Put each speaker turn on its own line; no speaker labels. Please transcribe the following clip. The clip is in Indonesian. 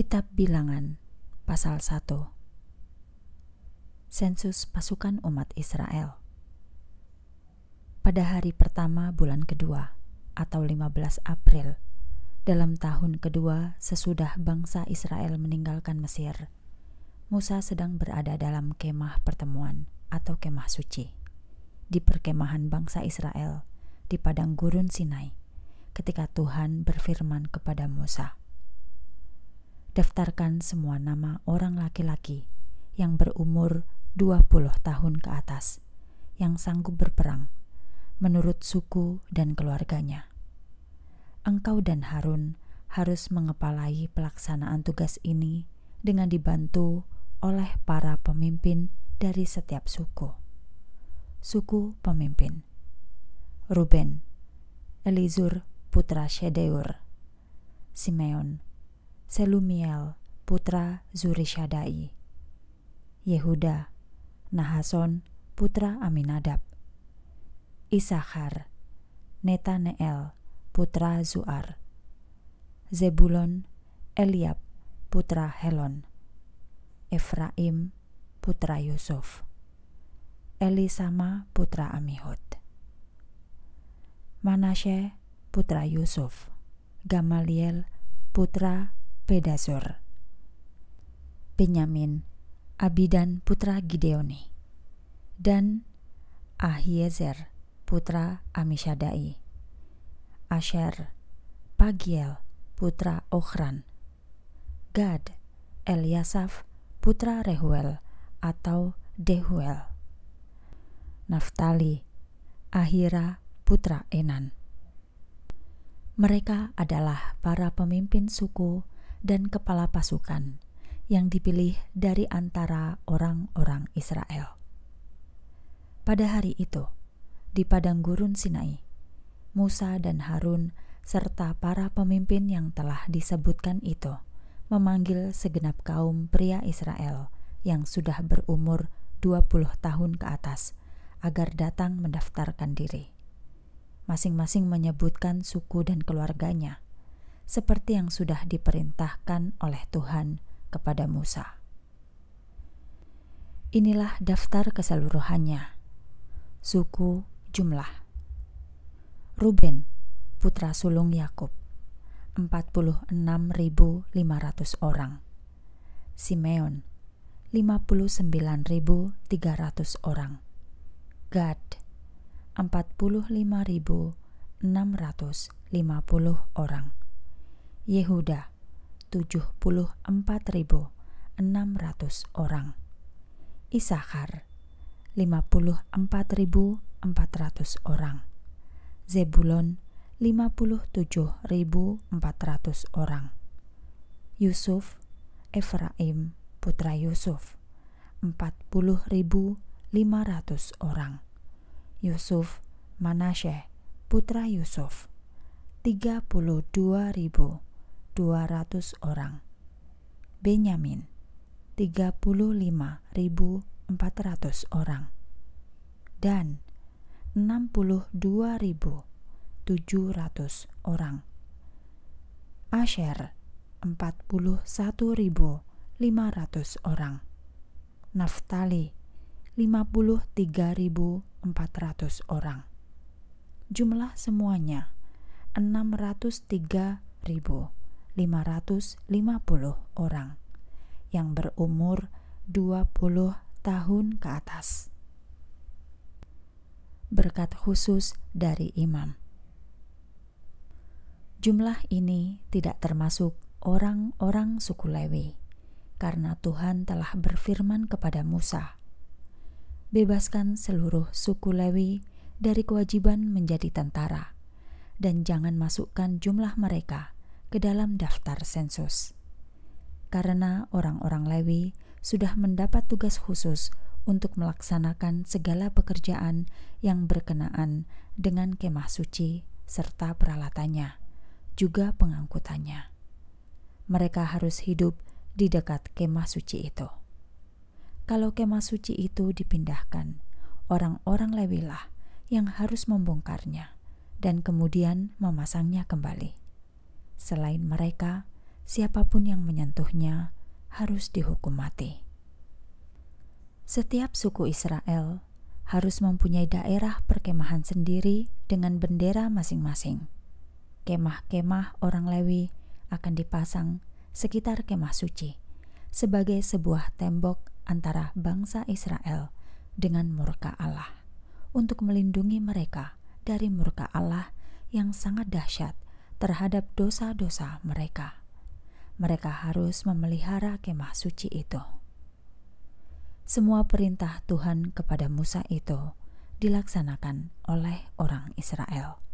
Kitab Bilangan pasal 1 Sensus pasukan umat Israel Pada hari pertama bulan kedua atau 15 April dalam tahun kedua sesudah bangsa Israel meninggalkan Mesir Musa sedang berada dalam kemah pertemuan atau kemah suci di perkemahan bangsa Israel di padang gurun Sinai ketika Tuhan berfirman kepada Musa daftarkan semua nama orang laki-laki yang berumur 20 tahun ke atas yang sanggup berperang menurut suku dan keluarganya. Engkau dan Harun harus mengepalai pelaksanaan tugas ini dengan dibantu oleh para pemimpin dari setiap suku. Suku pemimpin Ruben, Elizur putra Shedeur, Simeon Selumiel, putra Zurishadai. Yehuda, Nahason, putra Aminadab. Isahar, Netaneel, putra Zuar. Zebulon, Eliab, putra Helon. Efraim, putra Yusuf. Elisama, putra Amihud. Manasye, putra Yusuf. Gamaliel, putra Pedasur Benyamin Abidan putra Gideoni dan Ahiezer putra Amishadai Asher Pagiel putra Ochran Gad Eliasaf putra Rehuel atau Dehuel Naftali Ahira putra Enan mereka adalah para pemimpin suku dan kepala pasukan yang dipilih dari antara orang-orang Israel. Pada hari itu, di padang gurun Sinai, Musa dan Harun serta para pemimpin yang telah disebutkan itu memanggil segenap kaum pria Israel yang sudah berumur 20 tahun ke atas agar datang mendaftarkan diri masing-masing menyebutkan suku dan keluarganya seperti yang sudah diperintahkan oleh Tuhan kepada Musa. Inilah daftar keseluruhannya. Suku jumlah. Ruben, putra sulung Yakub, 46.500 orang. Simeon, 59.300 orang. Gad, 45.650 orang. Yehuda 74.600 orang Isakar 54.400 orang Zebulon 57.400 orang Yusuf Efraim putra Yusuf 40.500 orang Yusuf Manasyeh putra Yusuf 32.000 200 orang. Benyamin 35.400 orang. Dan 62.700 orang. Asher 41.500 orang. Naftali 53.400 orang. Jumlah semuanya ribu. 550 orang yang berumur 20 tahun ke atas. Berkat khusus dari imam. Jumlah ini tidak termasuk orang-orang suku Lewi, karena Tuhan telah berfirman kepada Musa, "Bebaskan seluruh suku Lewi dari kewajiban menjadi tentara, dan jangan masukkan jumlah mereka ke dalam daftar sensus. Karena orang-orang Lewi sudah mendapat tugas khusus untuk melaksanakan segala pekerjaan yang berkenaan dengan kemah suci serta peralatannya, juga pengangkutannya. Mereka harus hidup di dekat kemah suci itu. Kalau kemah suci itu dipindahkan, orang-orang Lewilah yang harus membongkarnya dan kemudian memasangnya kembali. Selain mereka, siapapun yang menyentuhnya harus dihukum mati. Setiap suku Israel harus mempunyai daerah perkemahan sendiri dengan bendera masing-masing. Kemah-kemah orang Lewi akan dipasang sekitar kemah suci sebagai sebuah tembok antara bangsa Israel dengan murka Allah untuk melindungi mereka dari murka Allah yang sangat dahsyat terhadap dosa-dosa mereka. Mereka harus memelihara kemah suci itu. Semua perintah Tuhan kepada Musa itu dilaksanakan oleh orang Israel.